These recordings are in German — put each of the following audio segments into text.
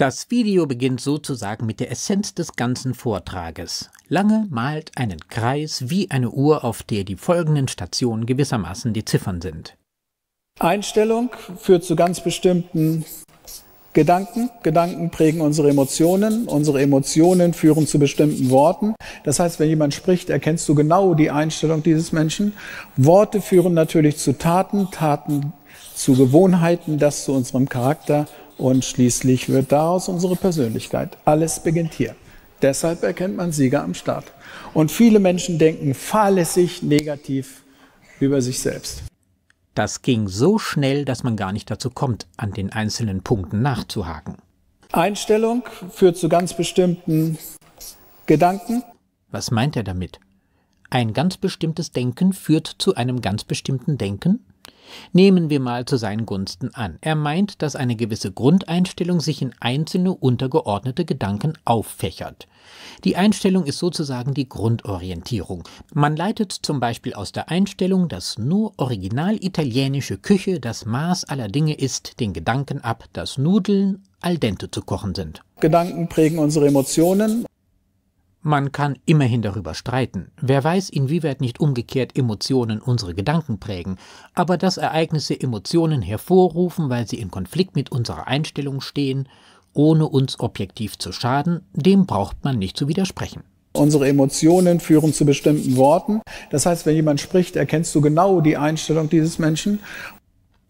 Das Video beginnt sozusagen mit der Essenz des ganzen Vortrages. Lange malt einen Kreis wie eine Uhr, auf der die folgenden Stationen gewissermaßen die Ziffern sind. Einstellung führt zu ganz bestimmten Gedanken. Gedanken prägen unsere Emotionen. Unsere Emotionen führen zu bestimmten Worten. Das heißt, wenn jemand spricht, erkennst du genau die Einstellung dieses Menschen. Worte führen natürlich zu Taten, Taten zu Gewohnheiten, das zu unserem Charakter und schließlich wird daraus unsere Persönlichkeit. Alles beginnt hier. Deshalb erkennt man Sieger am Start. Und viele Menschen denken fahrlässig negativ über sich selbst. Das ging so schnell, dass man gar nicht dazu kommt, an den einzelnen Punkten nachzuhaken. Einstellung führt zu ganz bestimmten Gedanken. Was meint er damit? Ein ganz bestimmtes Denken führt zu einem ganz bestimmten Denken? Nehmen wir mal zu seinen Gunsten an. Er meint, dass eine gewisse Grundeinstellung sich in einzelne untergeordnete Gedanken auffächert. Die Einstellung ist sozusagen die Grundorientierung. Man leitet zum Beispiel aus der Einstellung, dass nur original italienische Küche das Maß aller Dinge ist, den Gedanken ab, dass Nudeln al dente zu kochen sind. Gedanken prägen unsere Emotionen. Man kann immerhin darüber streiten. Wer weiß, inwieweit nicht umgekehrt Emotionen unsere Gedanken prägen, aber dass Ereignisse Emotionen hervorrufen, weil sie im Konflikt mit unserer Einstellung stehen, ohne uns objektiv zu schaden, dem braucht man nicht zu widersprechen. Unsere Emotionen führen zu bestimmten Worten. Das heißt, wenn jemand spricht, erkennst du genau die Einstellung dieses Menschen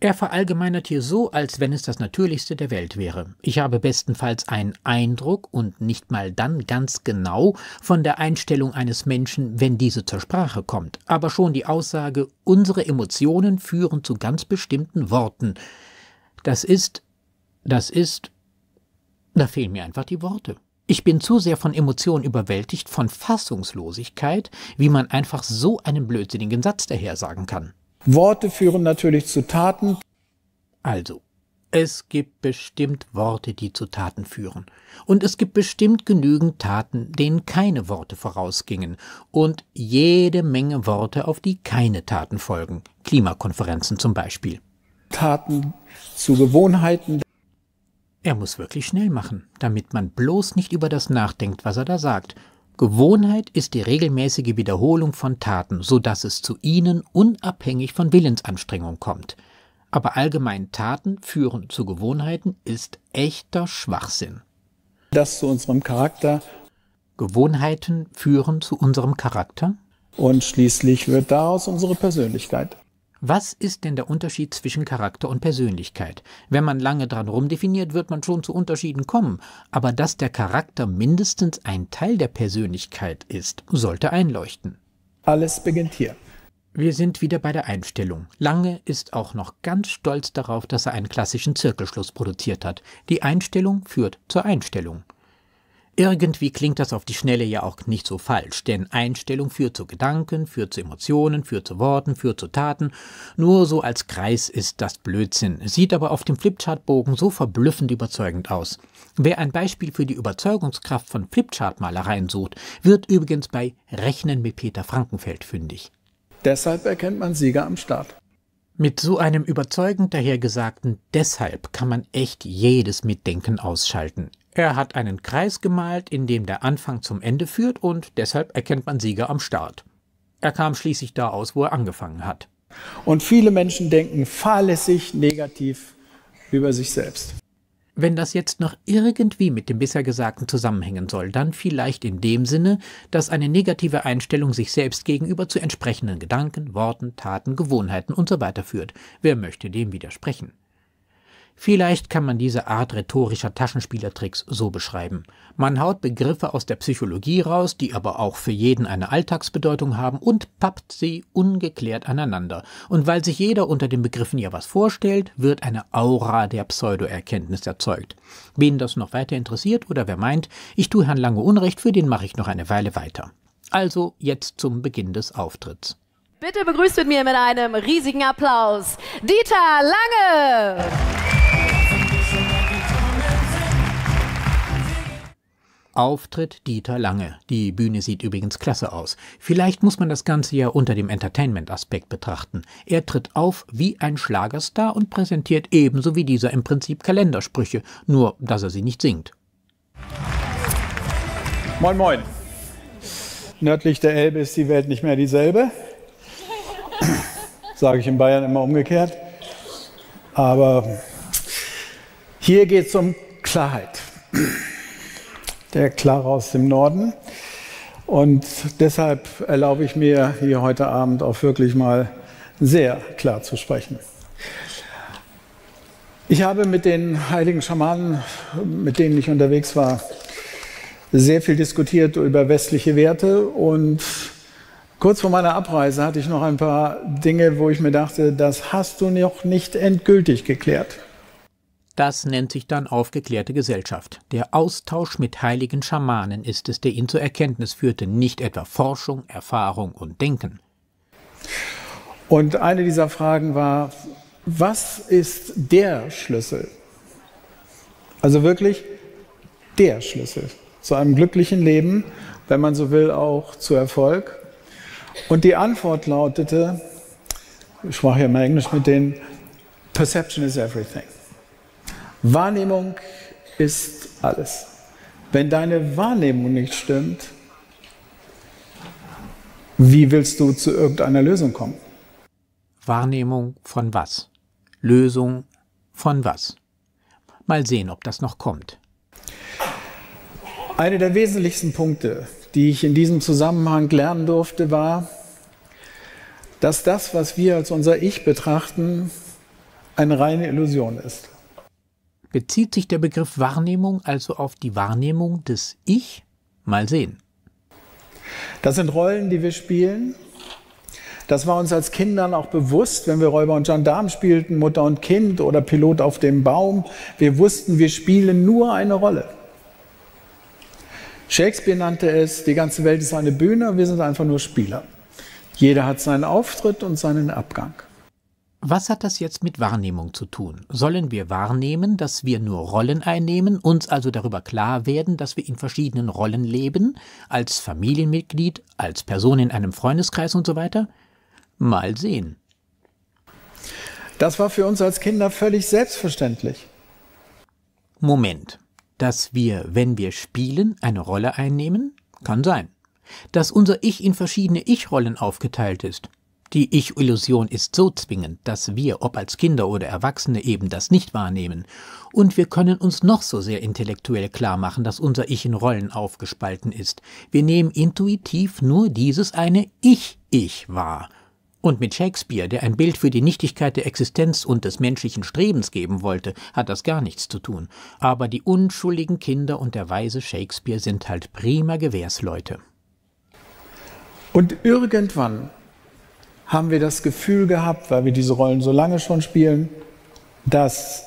er verallgemeinert hier so, als wenn es das Natürlichste der Welt wäre. Ich habe bestenfalls einen Eindruck und nicht mal dann ganz genau von der Einstellung eines Menschen, wenn diese zur Sprache kommt, aber schon die Aussage, unsere Emotionen führen zu ganz bestimmten Worten. Das ist, das ist, da fehlen mir einfach die Worte. Ich bin zu sehr von Emotionen überwältigt, von Fassungslosigkeit, wie man einfach so einen blödsinnigen Satz dahersagen kann. Worte führen natürlich zu Taten. Also, es gibt bestimmt Worte, die zu Taten führen. Und es gibt bestimmt genügend Taten, denen keine Worte vorausgingen. Und jede Menge Worte, auf die keine Taten folgen. Klimakonferenzen zum Beispiel. Taten zu Gewohnheiten. Er muss wirklich schnell machen, damit man bloß nicht über das nachdenkt, was er da sagt. Gewohnheit ist die regelmäßige Wiederholung von Taten, so dass es zu ihnen unabhängig von Willensanstrengung kommt. Aber allgemein Taten führen zu Gewohnheiten ist echter Schwachsinn. Das zu unserem Charakter. Gewohnheiten führen zu unserem Charakter. Und schließlich wird daraus unsere Persönlichkeit. Was ist denn der Unterschied zwischen Charakter und Persönlichkeit? Wenn man lange dran rumdefiniert, wird man schon zu Unterschieden kommen, aber dass der Charakter mindestens ein Teil der Persönlichkeit ist, sollte einleuchten. Alles beginnt hier. Wir sind wieder bei der Einstellung. Lange ist auch noch ganz stolz darauf, dass er einen klassischen Zirkelschluss produziert hat. Die Einstellung führt zur Einstellung. Irgendwie klingt das auf die Schnelle ja auch nicht so falsch, denn Einstellung führt zu Gedanken, führt zu Emotionen, führt zu Worten, führt zu Taten. Nur so als Kreis ist das Blödsinn, sieht aber auf dem Flipchartbogen so verblüffend überzeugend aus. Wer ein Beispiel für die Überzeugungskraft von Flipchartmalereien sucht, wird übrigens bei Rechnen mit Peter Frankenfeld fündig. Deshalb erkennt man Sieger am Start. Mit so einem überzeugend dahergesagten Deshalb kann man echt jedes Mitdenken ausschalten. Er hat einen Kreis gemalt, in dem der Anfang zum Ende führt und deshalb erkennt man Sieger am Start. Er kam schließlich da aus, wo er angefangen hat. Und viele Menschen denken fahrlässig negativ über sich selbst. Wenn das jetzt noch irgendwie mit dem bisher Gesagten zusammenhängen soll, dann vielleicht in dem Sinne, dass eine negative Einstellung sich selbst gegenüber zu entsprechenden Gedanken, Worten, Taten, Gewohnheiten usw. So führt. Wer möchte dem widersprechen? Vielleicht kann man diese Art rhetorischer Taschenspielertricks so beschreiben. Man haut Begriffe aus der Psychologie raus, die aber auch für jeden eine Alltagsbedeutung haben und pappt sie ungeklärt aneinander. Und weil sich jeder unter den Begriffen ja was vorstellt, wird eine Aura der Pseudoerkenntnis erzeugt. Wen das noch weiter interessiert oder wer meint, ich tue Herrn Lange Unrecht, für den mache ich noch eine Weile weiter. Also jetzt zum Beginn des Auftritts. Bitte begrüßt mit mir mit einem riesigen Applaus Dieter Lange! Auftritt Dieter Lange. Die Bühne sieht übrigens klasse aus. Vielleicht muss man das Ganze ja unter dem Entertainment-Aspekt betrachten. Er tritt auf wie ein Schlagerstar und präsentiert ebenso wie dieser im Prinzip Kalendersprüche, nur dass er sie nicht singt. Moin, moin. Nördlich der Elbe ist die Welt nicht mehr dieselbe. Sage ich in Bayern immer umgekehrt. Aber hier geht es um Klarheit der Klare aus dem Norden. Und deshalb erlaube ich mir, hier heute Abend auch wirklich mal sehr klar zu sprechen. Ich habe mit den heiligen Schamanen, mit denen ich unterwegs war, sehr viel diskutiert über westliche Werte und kurz vor meiner Abreise hatte ich noch ein paar Dinge, wo ich mir dachte, das hast du noch nicht endgültig geklärt. Das nennt sich dann aufgeklärte Gesellschaft. Der Austausch mit heiligen Schamanen ist es, der ihn zur Erkenntnis führte, nicht etwa Forschung, Erfahrung und Denken. Und eine dieser Fragen war, was ist der Schlüssel? Also wirklich der Schlüssel zu einem glücklichen Leben, wenn man so will, auch zu Erfolg. Und die Antwort lautete, ich sprach ja mal Englisch mit denen, Perception is everything. Wahrnehmung ist alles. Wenn deine Wahrnehmung nicht stimmt, wie willst du zu irgendeiner Lösung kommen? Wahrnehmung von was? Lösung von was? Mal sehen, ob das noch kommt. Einer der wesentlichsten Punkte, die ich in diesem Zusammenhang lernen durfte, war, dass das, was wir als unser Ich betrachten, eine reine Illusion ist bezieht sich der Begriff Wahrnehmung also auf die Wahrnehmung des Ich? Mal sehen. Das sind Rollen, die wir spielen. Das war uns als Kindern auch bewusst, wenn wir Räuber und Gendarm spielten, Mutter und Kind oder Pilot auf dem Baum. Wir wussten, wir spielen nur eine Rolle. Shakespeare nannte es, die ganze Welt ist eine Bühne, wir sind einfach nur Spieler. Jeder hat seinen Auftritt und seinen Abgang. Was hat das jetzt mit Wahrnehmung zu tun? Sollen wir wahrnehmen, dass wir nur Rollen einnehmen, uns also darüber klar werden, dass wir in verschiedenen Rollen leben, als Familienmitglied, als Person in einem Freundeskreis und so weiter? Mal sehen. Das war für uns als Kinder völlig selbstverständlich. Moment, dass wir, wenn wir spielen, eine Rolle einnehmen? Kann sein. Dass unser Ich in verschiedene Ich-Rollen aufgeteilt ist, die Ich-Illusion ist so zwingend, dass wir, ob als Kinder oder Erwachsene, eben das nicht wahrnehmen. Und wir können uns noch so sehr intellektuell klar machen, dass unser Ich in Rollen aufgespalten ist. Wir nehmen intuitiv nur dieses eine Ich-Ich wahr. Und mit Shakespeare, der ein Bild für die Nichtigkeit der Existenz und des menschlichen Strebens geben wollte, hat das gar nichts zu tun. Aber die unschuldigen Kinder und der weise Shakespeare sind halt prima Gewährsleute. Und irgendwann haben wir das Gefühl gehabt, weil wir diese Rollen so lange schon spielen, das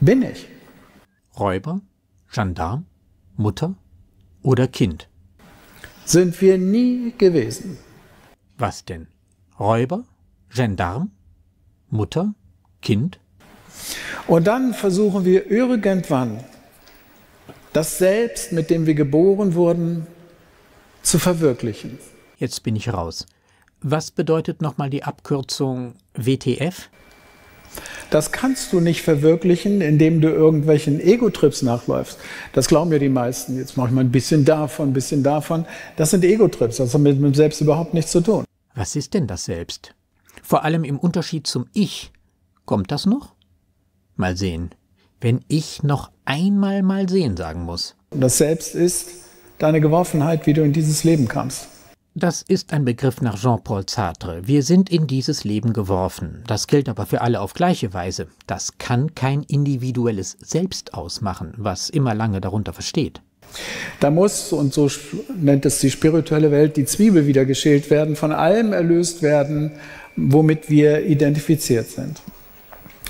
bin ich. Räuber, Gendarm, Mutter oder Kind? Sind wir nie gewesen. Was denn? Räuber, Gendarm, Mutter, Kind? Und dann versuchen wir irgendwann, das Selbst, mit dem wir geboren wurden, zu verwirklichen. Jetzt bin ich raus. Was bedeutet nochmal die Abkürzung WTF? Das kannst du nicht verwirklichen, indem du irgendwelchen Ego-Trips nachläufst. Das glauben ja die meisten. Jetzt mache ich mal ein bisschen davon, ein bisschen davon. Das sind Ego-Trips. Das hat mit dem Selbst überhaupt nichts zu tun. Was ist denn das Selbst? Vor allem im Unterschied zum Ich. Kommt das noch? Mal sehen. Wenn ich noch einmal mal sehen sagen muss. Das Selbst ist deine Geworfenheit, wie du in dieses Leben kamst. Das ist ein Begriff nach Jean-Paul Sartre. Wir sind in dieses Leben geworfen. Das gilt aber für alle auf gleiche Weise. Das kann kein individuelles Selbst ausmachen, was immer lange darunter versteht. Da muss, und so nennt es die spirituelle Welt, die Zwiebel wieder geschält werden, von allem erlöst werden, womit wir identifiziert sind,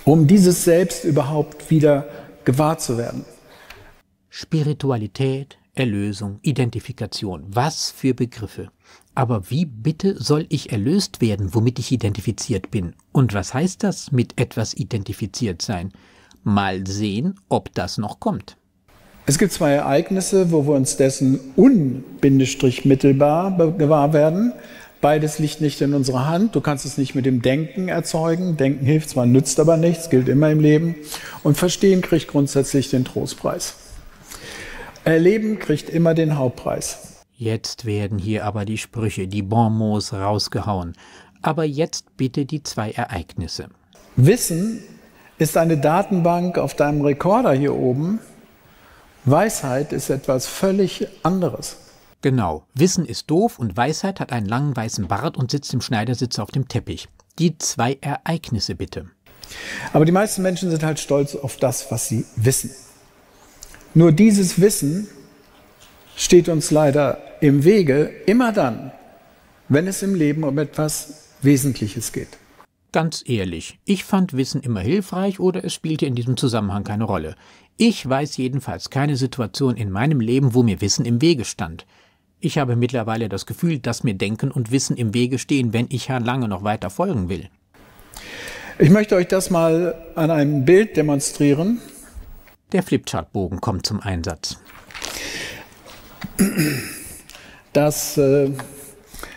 um dieses Selbst überhaupt wieder gewahr zu werden. Spiritualität, Erlösung, Identifikation, was für Begriffe. Aber wie bitte soll ich erlöst werden, womit ich identifiziert bin? Und was heißt das mit etwas identifiziert sein? Mal sehen, ob das noch kommt. Es gibt zwei Ereignisse, wo wir uns dessen mittelbar gewahr werden. Beides liegt nicht in unserer Hand. Du kannst es nicht mit dem Denken erzeugen. Denken hilft zwar, nützt aber nichts, gilt immer im Leben. Und Verstehen kriegt grundsätzlich den Trostpreis. Erleben kriegt immer den Hauptpreis. Jetzt werden hier aber die Sprüche, die Bonmots rausgehauen. Aber jetzt bitte die zwei Ereignisse. Wissen ist eine Datenbank auf deinem Rekorder hier oben. Weisheit ist etwas völlig anderes. Genau. Wissen ist doof und Weisheit hat einen langen weißen Bart und sitzt im Schneidersitz auf dem Teppich. Die zwei Ereignisse bitte. Aber die meisten Menschen sind halt stolz auf das, was sie wissen. Nur dieses Wissen steht uns leider im Wege, immer dann, wenn es im Leben um etwas Wesentliches geht. Ganz ehrlich, ich fand Wissen immer hilfreich oder es spielte in diesem Zusammenhang keine Rolle. Ich weiß jedenfalls keine Situation in meinem Leben, wo mir Wissen im Wege stand. Ich habe mittlerweile das Gefühl, dass mir Denken und Wissen im Wege stehen, wenn ich Herrn Lange noch weiter folgen will. Ich möchte euch das mal an einem Bild demonstrieren. Der Flipchartbogen kommt zum Einsatz das, äh,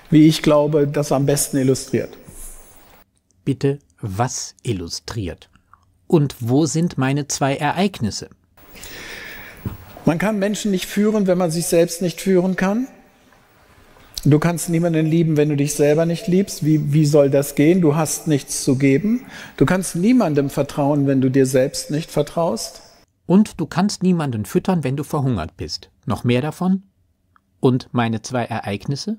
wie ich glaube, das am besten illustriert. Bitte, was illustriert? Und wo sind meine zwei Ereignisse? Man kann Menschen nicht führen, wenn man sich selbst nicht führen kann. Du kannst niemanden lieben, wenn du dich selber nicht liebst. Wie, wie soll das gehen? Du hast nichts zu geben. Du kannst niemandem vertrauen, wenn du dir selbst nicht vertraust. Und du kannst niemanden füttern, wenn du verhungert bist. Noch mehr davon? und meine zwei Ereignisse?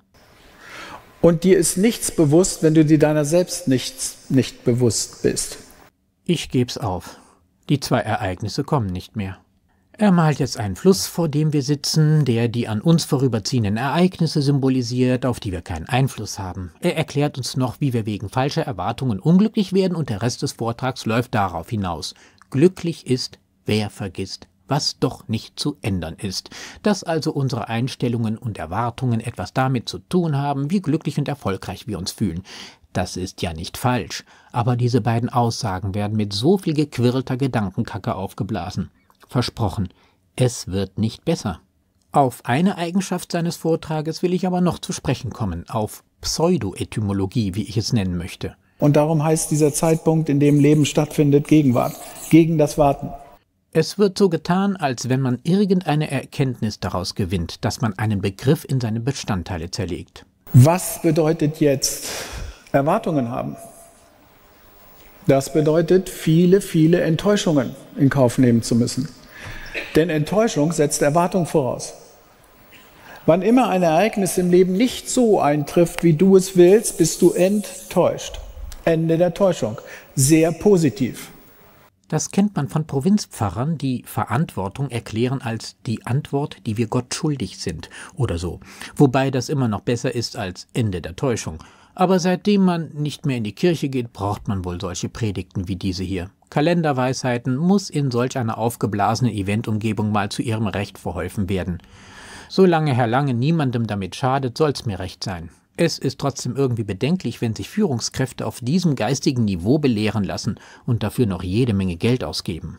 Und dir ist nichts bewusst, wenn du dir deiner selbst nichts nicht bewusst bist. Ich geb's auf. Die zwei Ereignisse kommen nicht mehr. Er malt jetzt einen Fluss, vor dem wir sitzen, der die an uns vorüberziehenden Ereignisse symbolisiert, auf die wir keinen Einfluss haben. Er erklärt uns noch, wie wir wegen falscher Erwartungen unglücklich werden und der Rest des Vortrags läuft darauf hinaus. Glücklich ist, wer vergisst, was doch nicht zu ändern ist, dass also unsere Einstellungen und Erwartungen etwas damit zu tun haben, wie glücklich und erfolgreich wir uns fühlen. Das ist ja nicht falsch, aber diese beiden Aussagen werden mit so viel gequirlter Gedankenkacke aufgeblasen. Versprochen, es wird nicht besser. Auf eine Eigenschaft seines Vortrages will ich aber noch zu sprechen kommen, auf Pseudoetymologie, wie ich es nennen möchte. Und darum heißt dieser Zeitpunkt, in dem Leben stattfindet, Gegenwart. Gegen das Warten. Es wird so getan, als wenn man irgendeine Erkenntnis daraus gewinnt, dass man einen Begriff in seine Bestandteile zerlegt. Was bedeutet jetzt Erwartungen haben? Das bedeutet, viele, viele Enttäuschungen in Kauf nehmen zu müssen. Denn Enttäuschung setzt Erwartung voraus. Wann immer ein Ereignis im Leben nicht so eintrifft, wie du es willst, bist du enttäuscht. Ende der Täuschung. Sehr positiv. Das kennt man von Provinzpfarrern, die Verantwortung erklären als die Antwort, die wir Gott schuldig sind oder so. Wobei das immer noch besser ist als Ende der Täuschung. Aber seitdem man nicht mehr in die Kirche geht, braucht man wohl solche Predigten wie diese hier. Kalenderweisheiten muss in solch einer aufgeblasenen Eventumgebung mal zu ihrem Recht verholfen werden. Solange Herr Lange niemandem damit schadet, soll's mir recht sein. Es ist trotzdem irgendwie bedenklich, wenn sich Führungskräfte auf diesem geistigen Niveau belehren lassen und dafür noch jede Menge Geld ausgeben.